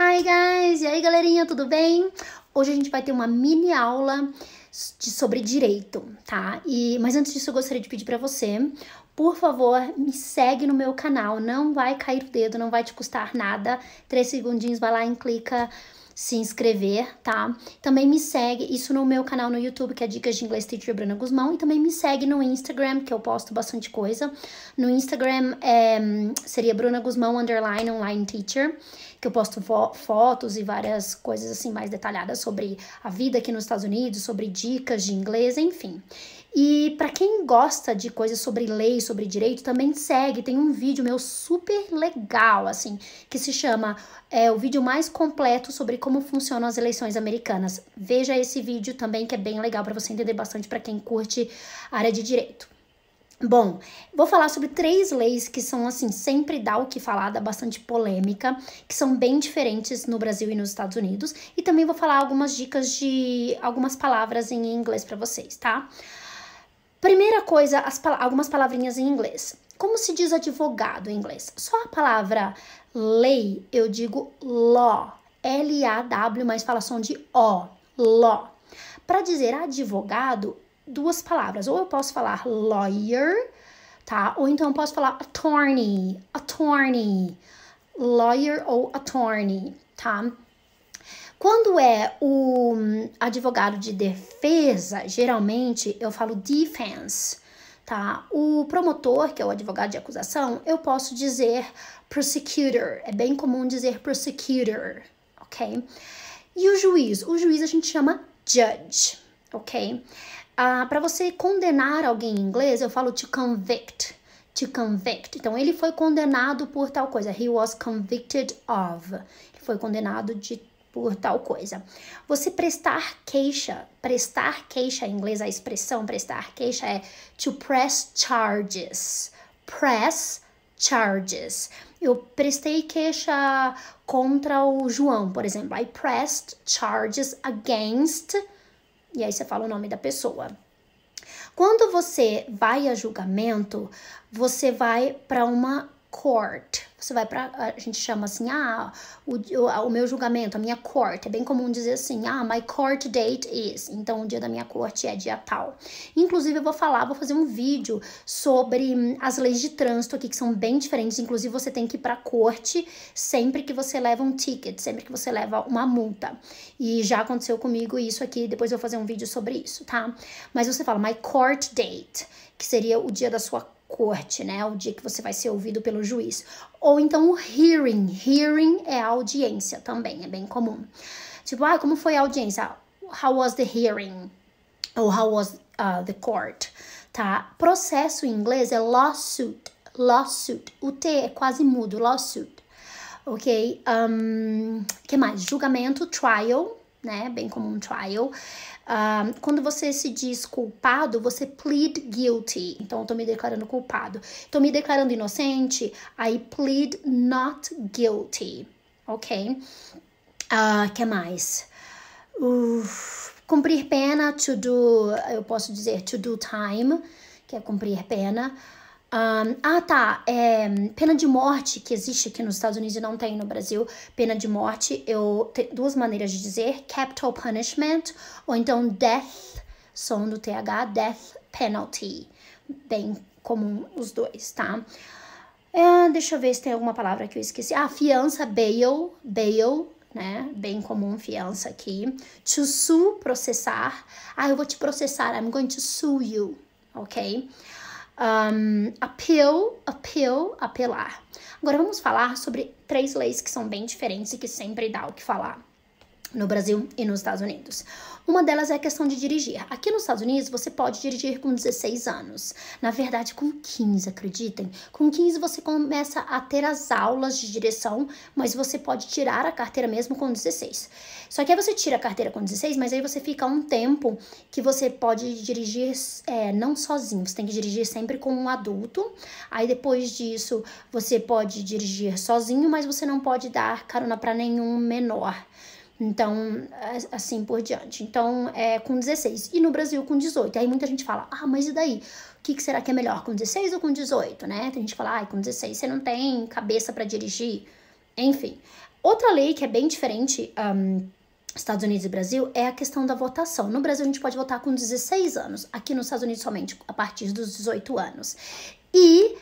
Hi guys! E aí galerinha, tudo bem? Hoje a gente vai ter uma mini aula de, sobre direito, tá? E, mas antes disso eu gostaria de pedir para você, por favor, me segue no meu canal, não vai cair o dedo, não vai te custar nada. Três segundinhos, vai lá e clica se inscrever, tá? Também me segue, isso no meu canal no YouTube, que é Dicas de Inglês Teacher Bruna Guzmão, e também me segue no Instagram, que eu posto bastante coisa. No Instagram é, seria Bruna Guzmão underline online teacher, que eu posto fo fotos e várias coisas assim mais detalhadas sobre a vida aqui nos Estados Unidos, sobre dicas de inglês, enfim. E para quem gosta de coisas sobre lei, sobre direito, também segue. Tem um vídeo meu super legal, assim, que se chama é, o vídeo mais completo sobre como funcionam as eleições americanas. Veja esse vídeo também que é bem legal para você entender bastante para quem curte área de direito. Bom, vou falar sobre três leis que são assim, sempre dá o que falar, dá bastante polêmica, que são bem diferentes no Brasil e nos Estados Unidos, e também vou falar algumas dicas de algumas palavras em inglês para vocês, tá? Primeira coisa, as, algumas palavrinhas em inglês. Como se diz advogado em inglês? Só a palavra lei, eu digo law. L-A-W, mas fala som de O. Law. Para dizer advogado, duas palavras. Ou eu posso falar lawyer, tá? Ou então eu posso falar attorney, attorney. Lawyer ou attorney, tá? Quando é o hum, advogado de defesa, geralmente eu falo defense, tá? O promotor, que é o advogado de acusação, eu posso dizer prosecutor. É bem comum dizer prosecutor, ok? E o juiz? O juiz a gente chama judge, ok? Ah, Para você condenar alguém em inglês, eu falo to convict to convict. Então, ele foi condenado por tal coisa. He was convicted of. Ele foi condenado de por tal coisa. Você prestar queixa, prestar queixa em inglês a expressão prestar queixa é to press charges. Press charges. Eu prestei queixa contra o João, por exemplo. I pressed charges against. E aí você fala o nome da pessoa. Quando você vai a julgamento, você vai para uma court. Você vai para a gente chama assim, ah, o, o, o, meu julgamento, a minha court. É bem comum dizer assim, ah, my court date is. Então, o dia da minha corte é dia tal. Inclusive, eu vou falar, vou fazer um vídeo sobre hum, as leis de trânsito aqui que são bem diferentes. Inclusive, você tem que ir para corte sempre que você leva um ticket, sempre que você leva uma multa. E já aconteceu comigo isso aqui, depois eu vou fazer um vídeo sobre isso, tá? Mas você fala my court date, que seria o dia da sua corte, né? O dia que você vai ser ouvido pelo juiz. Ou então o hearing. Hearing é audiência também, é bem comum. Tipo, ah, como foi a audiência? How was the hearing? Ou how was uh, the court? Tá? Processo em inglês é lawsuit. Lawsuit. O T é quase mudo, lawsuit. Ok? Um, que mais? Julgamento, trial, né? Bem comum trial. Ah, quando você se diz culpado, você plead guilty. Então, eu tô me declarando culpado. Tô me declarando inocente. I plead not guilty. Ok? Uh, que mais? cumprir pena, to do, eu posso dizer to do time, que é cumprir pena. Um, ah, tá. É, pena de morte que existe aqui nos Estados Unidos e não tem no Brasil. Pena de morte, eu tem duas maneiras de dizer: capital punishment ou então death, som do TH, death penalty. Bem comum os dois, tá? É, deixa eu ver se tem alguma palavra que eu esqueci. Ah, fiança, bail, bail, né? Bem comum fiança aqui. To sue, processar. Ah, eu vou te processar. I'm going to sue you, ok? Um, appeal, appeal, apelar. Agora vamos falar sobre três leis que são bem diferentes e que sempre dá o que falar no Brasil e nos Estados Unidos. Uma delas é a questão de dirigir. Aqui nos Estados Unidos você pode dirigir com 16 anos. Na verdade, com 15, acreditem. Com 15 você começa a ter as aulas de direção, mas você pode tirar a carteira mesmo com 16. Só que aí você tira a carteira com 16, mas aí você fica um tempo que você pode dirigir é, não sozinho. Você tem que dirigir sempre com um adulto. Aí depois disso você pode dirigir sozinho, mas você não pode dar carona para nenhum menor. Então, assim por diante. Então, é com 16. E no Brasil com 18. Aí muita gente fala, ah, mas e daí? O que, que será que é melhor, com 16 ou com 18, né? Tem gente que fala, ah, com 16 você não tem cabeça para dirigir. Enfim. Outra lei que é bem diferente, um, Estados Unidos e Brasil, é a questão da votação. No Brasil a gente pode votar com 16 anos. Aqui nos Estados Unidos somente a partir dos 18 anos. E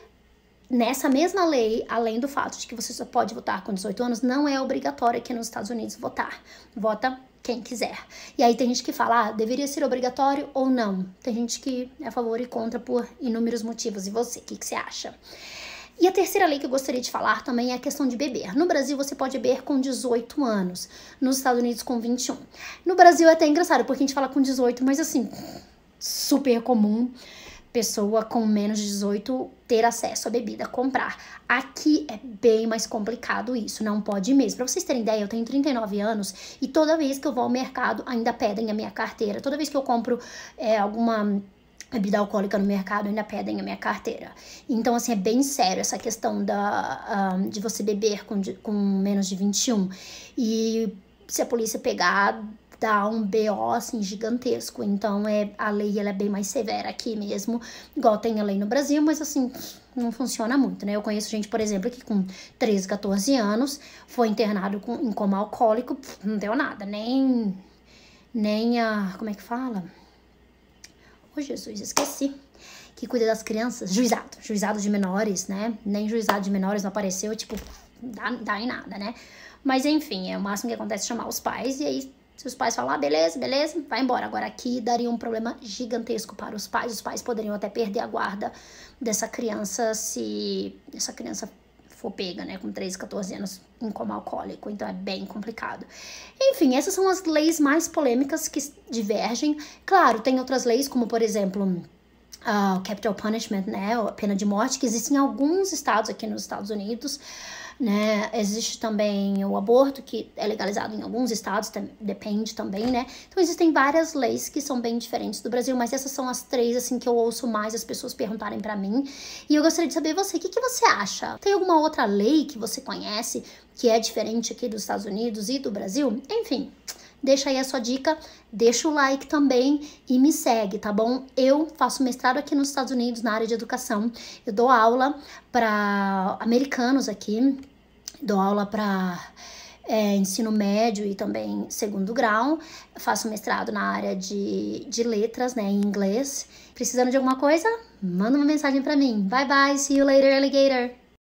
Nessa mesma lei, além do fato de que você só pode votar com 18 anos, não é obrigatório aqui nos Estados Unidos votar. Vota quem quiser. E aí tem gente que fala, ah, deveria ser obrigatório ou não. Tem gente que é a favor e contra por inúmeros motivos. E você, o que, que você acha? E a terceira lei que eu gostaria de falar também é a questão de beber. No Brasil, você pode beber com 18 anos, nos Estados Unidos, com 21. No Brasil é até engraçado, porque a gente fala com 18, mas assim, super comum pessoa com menos de 18 ter acesso à bebida, comprar. Aqui é bem mais complicado isso, não pode mesmo. Pra vocês terem ideia, eu tenho 39 anos e toda vez que eu vou ao mercado ainda pedem a minha carteira. Toda vez que eu compro é, alguma bebida alcoólica no mercado ainda pedem a minha carteira. Então, assim, é bem sério essa questão da, um, de você beber com, de, com menos de 21. E se a polícia pegar, dá um BO assim gigantesco. Então é a lei ela é bem mais severa aqui mesmo, igual tem a lei no Brasil, mas assim não funciona muito, né? Eu conheço gente, por exemplo, que com 13, 14 anos foi internado com, em coma alcoólico, não deu nada, nem nem a como é que fala? Oh, Jesus, esqueci que cuida das crianças, juizado, juizado de menores, né? Nem juizado de menores não apareceu, tipo, dá, dá em nada, né? Mas enfim, é o máximo que acontece é chamar os pais e aí se os pais falar, ah, beleza, beleza, vai embora. Agora aqui daria um problema gigantesco para os pais. Os pais poderiam até perder a guarda dessa criança se essa criança for pega, né, com 13, 14 anos em coma alcoólico, então é bem complicado. Enfim, essas são as leis mais polêmicas que divergem. Claro, tem outras leis, como por exemplo, ah, o uh, capital punishment, né, a pena de morte, que existem em alguns estados aqui nos Estados Unidos né? Existe também o aborto, que é legalizado em alguns estados, depende também, né? Então existem várias leis que são bem diferentes do Brasil, mas essas são as três, assim, que eu ouço mais as pessoas perguntarem para mim. E eu gostaria de saber você, o que, que você acha? Tem alguma outra lei que você conhece que é diferente aqui dos Estados Unidos e do Brasil? Enfim. Deixa aí a sua dica, deixa o like também e me segue, tá bom? Eu faço mestrado aqui nos Estados Unidos na área de educação. Eu dou aula para americanos aqui, dou aula para é, ensino médio e também segundo grau. faço mestrado na área de, de letras, né, em inglês. Precisando de alguma coisa? Manda uma mensagem para mim. Bye bye, see you later, alligator!